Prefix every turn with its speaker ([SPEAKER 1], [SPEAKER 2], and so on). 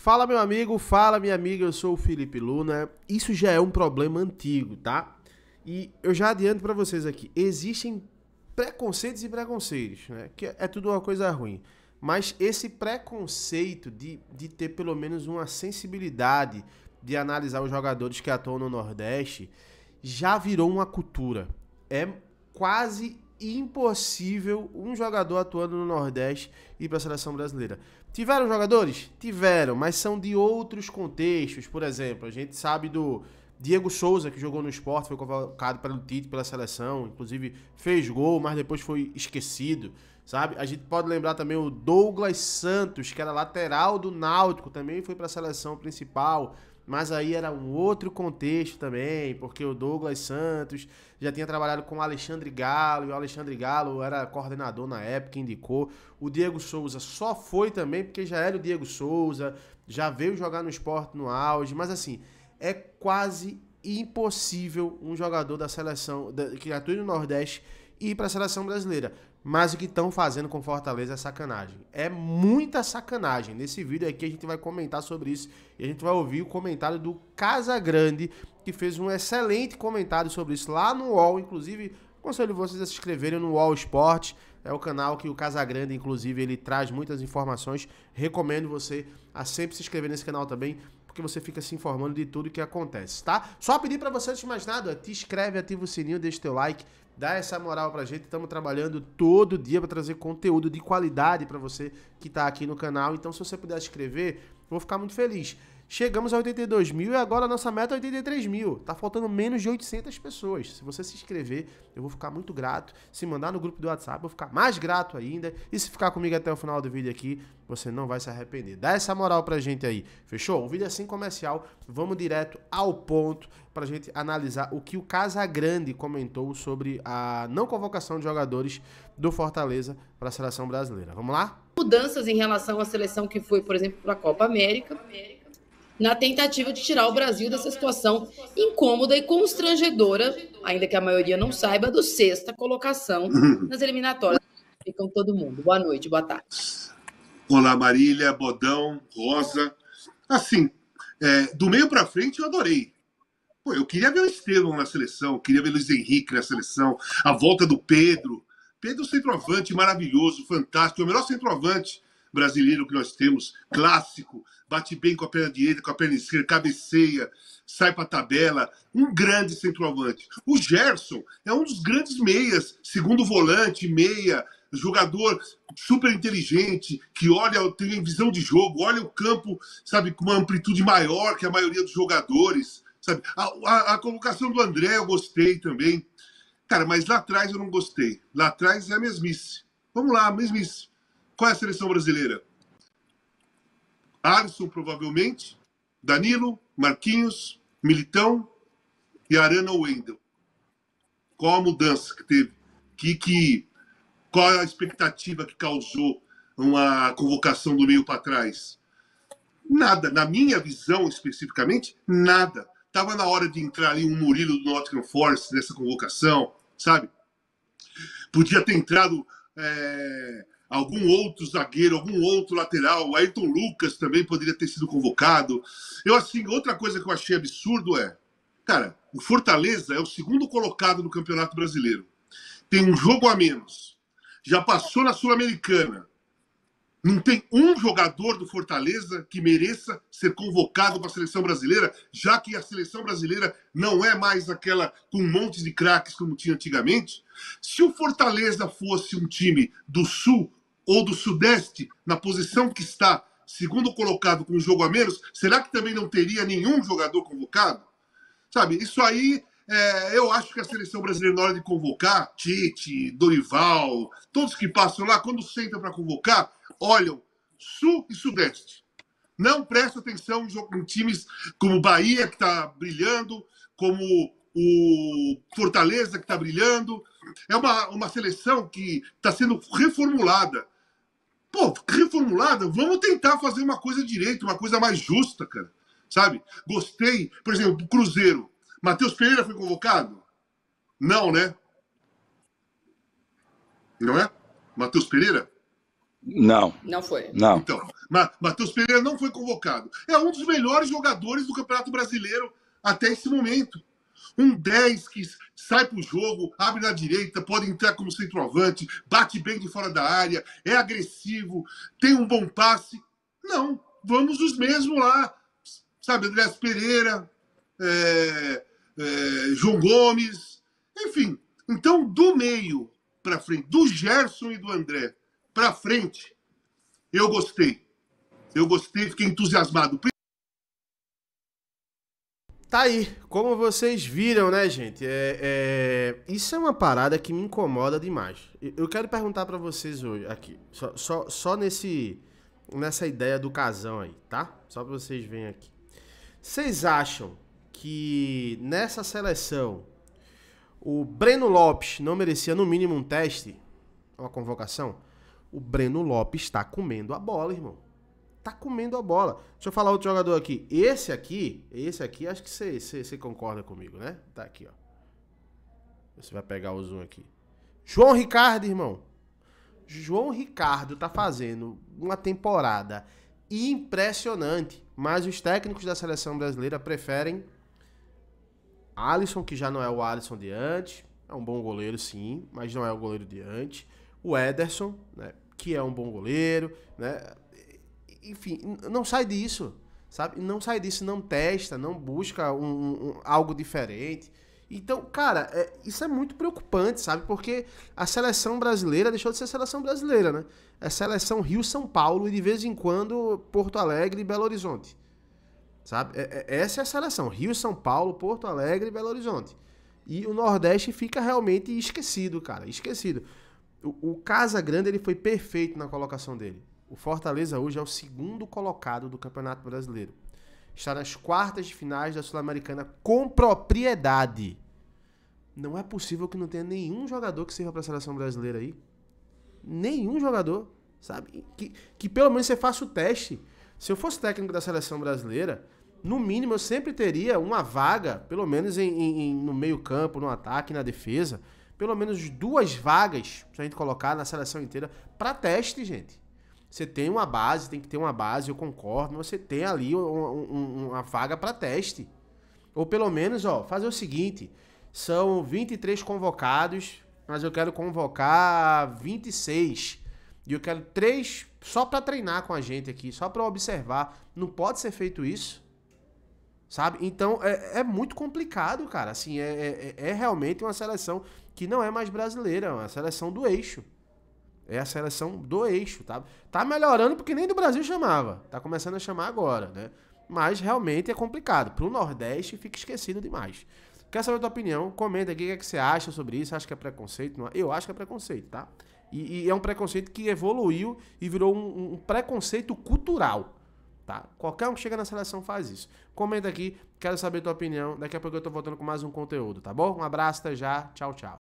[SPEAKER 1] Fala meu amigo, fala minha amiga, eu sou o Felipe Luna. Isso já é um problema antigo, tá? E eu já adianto para vocês aqui, existem preconceitos e preconceitos, né? Que é tudo uma coisa ruim. Mas esse preconceito de, de ter pelo menos uma sensibilidade de analisar os jogadores que atuam no Nordeste já virou uma cultura. É quase impossível um jogador atuando no Nordeste ir para a seleção brasileira. Tiveram jogadores? Tiveram, mas são de outros contextos. Por exemplo, a gente sabe do Diego Souza, que jogou no esporte, foi convocado pelo Tite, pela seleção, inclusive fez gol, mas depois foi esquecido sabe? A gente pode lembrar também o Douglas Santos, que era lateral do Náutico, também foi para a seleção principal, mas aí era um outro contexto também, porque o Douglas Santos já tinha trabalhado com o Alexandre Galo, e o Alexandre Galo era coordenador na época, indicou. O Diego Souza só foi também porque já era o Diego Souza, já veio jogar no esporte no auge, mas assim, é quase impossível um jogador da seleção, da, que atua no Nordeste, ir para a seleção brasileira. Mas o que estão fazendo com Fortaleza é sacanagem. É muita sacanagem. Nesse vídeo aqui a gente vai comentar sobre isso e a gente vai ouvir o comentário do Casa Grande, que fez um excelente comentário sobre isso lá no UOL. Inclusive, aconselho vocês a se inscreverem no UOL Esporte. É o canal que o Casagrande, inclusive, ele traz muitas informações. Recomendo você a sempre se inscrever nesse canal também porque você fica se informando de tudo que acontece, tá? Só pedir para você, antes de mais nada, te inscreve, ativa o sininho, deixa teu like, dá essa moral pra gente. Estamos trabalhando todo dia para trazer conteúdo de qualidade para você que tá aqui no canal. Então, se você puder se inscrever, vou ficar muito feliz. Chegamos a 82 mil e agora a nossa meta é 83 mil. Tá faltando menos de 800 pessoas. Se você se inscrever, eu vou ficar muito grato. Se mandar no grupo do WhatsApp, eu vou ficar mais grato ainda. E se ficar comigo até o final do vídeo aqui, você não vai se arrepender. Dá essa moral pra gente aí, fechou? O vídeo é assim comercial, vamos direto ao ponto pra gente analisar o que o Casagrande comentou sobre a não convocação de jogadores do Fortaleza para a seleção brasileira. Vamos lá?
[SPEAKER 2] Mudanças em relação à
[SPEAKER 1] seleção que foi, por exemplo, para
[SPEAKER 2] a Copa América. América na tentativa de tirar o Brasil dessa situação incômoda e constrangedora, ainda que a maioria não saiba, do sexta colocação uhum. nas eliminatórias. Ficam todo mundo. Boa noite, boa tarde. Olá, Marília, Bodão, Rosa. Assim, é, do meio para frente eu adorei. Pô, eu queria ver o Estevão na seleção, queria ver o Luiz Henrique na seleção, a volta do Pedro. Pedro centroavante maravilhoso, fantástico, o melhor centroavante brasileiro que nós temos, clássico, bate bem com a perna direita, com a perna esquerda, cabeceia, sai para a tabela, um grande centroavante. O Gerson é um dos grandes meias, segundo volante, meia, jogador super inteligente, que olha, tem visão de jogo, olha o campo, sabe, com uma amplitude maior que a maioria dos jogadores, sabe? A, a, a colocação do André eu gostei também. Cara, mas lá atrás eu não gostei. Lá atrás é a mesmice. Vamos lá, mesmice. Qual é a seleção brasileira? Alisson, provavelmente, Danilo, Marquinhos, Militão e Arana Wendel. Qual a mudança que teve? Que, que, qual a expectativa que causou uma convocação do meio para trás? Nada. Na minha visão, especificamente, nada. Estava na hora de entrar ali um Murilo do Nottingham Forest nessa convocação, sabe? Podia ter entrado é, algum outro zagueiro, algum outro lateral. O Ayrton Lucas também poderia ter sido convocado. Eu, assim, outra coisa que eu achei absurdo é, cara, o Fortaleza é o segundo colocado no Campeonato Brasileiro. Tem um jogo a menos. Já passou na Sul-Americana. Não tem um jogador do Fortaleza que mereça ser convocado para a seleção brasileira, já que a seleção brasileira não é mais aquela com um monte de craques como tinha antigamente. Se o Fortaleza fosse um time do Sul ou do Sudeste na posição que está, segundo colocado com um jogo a menos, será que também não teria nenhum jogador convocado? Sabe, isso aí é, eu acho que a seleção brasileira, na hora de convocar, Tite, Dorival, todos que passam lá, quando sentam para convocar, olham Sul e Sudeste. Não presta atenção em times como Bahia, que está brilhando, como o Fortaleza, que está brilhando. É uma, uma seleção que está sendo reformulada pô, reformulada, vamos tentar fazer uma coisa direito, uma coisa mais justa, cara. Sabe? Gostei, por exemplo, Cruzeiro. Matheus Pereira foi convocado? Não, né? Não é? Matheus Pereira? Não. Não foi. Não. Então, Ma Matheus Pereira não foi convocado. É um dos melhores jogadores do Campeonato Brasileiro até esse momento. Um 10 que sai para o jogo, abre na direita, pode entrar como centroavante, bate bem de fora da área, é agressivo, tem um bom passe. Não, vamos os mesmos lá. Sabe, Andrés Pereira, é, é, João Gomes, enfim. Então, do meio para frente, do Gerson e do André para frente, eu gostei. Eu gostei, fiquei entusiasmado. Tá aí, como vocês
[SPEAKER 1] viram, né, gente? É, é, isso é uma parada que me incomoda demais. Eu quero perguntar para vocês hoje, aqui, só, só, só, nesse, nessa ideia do casão aí, tá? Só pra vocês verem aqui. Vocês acham que nessa seleção o Breno Lopes não merecia no mínimo um teste? Uma convocação? O Breno Lopes está comendo a bola, irmão tá comendo a bola. Deixa eu falar outro jogador aqui. Esse aqui, esse aqui, acho que você concorda comigo, né? Tá aqui, ó. Você vai pegar o zoom aqui. João Ricardo, irmão. João Ricardo tá fazendo uma temporada impressionante, mas os técnicos da seleção brasileira preferem Alisson, que já não é o Alisson de antes. É um bom goleiro, sim, mas não é o goleiro de antes. O Ederson, né, que é um bom goleiro, né? enfim, não sai disso, sabe? Não sai disso, não testa, não busca um, um algo diferente. Então, cara, é, isso é muito preocupante, sabe? Porque a seleção brasileira deixou de ser seleção brasileira, né? É seleção Rio-São Paulo e de vez em quando Porto Alegre e Belo Horizonte. Sabe? É, é, essa é a seleção. Rio-São Paulo, Porto Alegre e Belo Horizonte. E o Nordeste fica realmente esquecido, cara. Esquecido. O, o Casa Grande ele foi perfeito na colocação dele. O Fortaleza hoje é o segundo colocado do Campeonato Brasileiro. Está nas quartas de finais da Sul-Americana com propriedade. Não é possível que não tenha nenhum jogador que sirva para a seleção brasileira aí. Nenhum jogador, sabe? Que, que pelo menos você faça o teste. Se eu fosse técnico da seleção brasileira, no mínimo eu sempre teria uma vaga, pelo menos em, em, no meio-campo, no ataque, na defesa. Pelo menos duas vagas, para a gente colocar na seleção inteira, para teste, gente. Você tem uma base, tem que ter uma base, eu concordo, mas você tem ali um, um, uma vaga para teste. Ou pelo menos, ó, fazer o seguinte: são 23 convocados, mas eu quero convocar 26. E eu quero três só para treinar com a gente aqui, só para observar. Não pode ser feito isso. Sabe? Então é, é muito complicado, cara. Assim, é, é, é realmente uma seleção que não é mais brasileira, é uma seleção do eixo. É a seleção do eixo, tá? Tá melhorando porque nem do Brasil chamava. Tá começando a chamar agora, né? Mas realmente é complicado. Pro Nordeste fica esquecido demais. Quer saber a tua opinião? Comenta aqui o que, é que você acha sobre isso. Acha que é preconceito? Eu acho que é preconceito, tá? E, e, é um preconceito que evoluiu e virou um, um preconceito cultural. Tá? Qualquer um que chega na seleção faz isso. Comenta aqui, quero saber a tua opinião. Daqui a pouco eu tô voltando com mais um conteúdo, tá bom? Um abraço, até já. Tchau, tchau.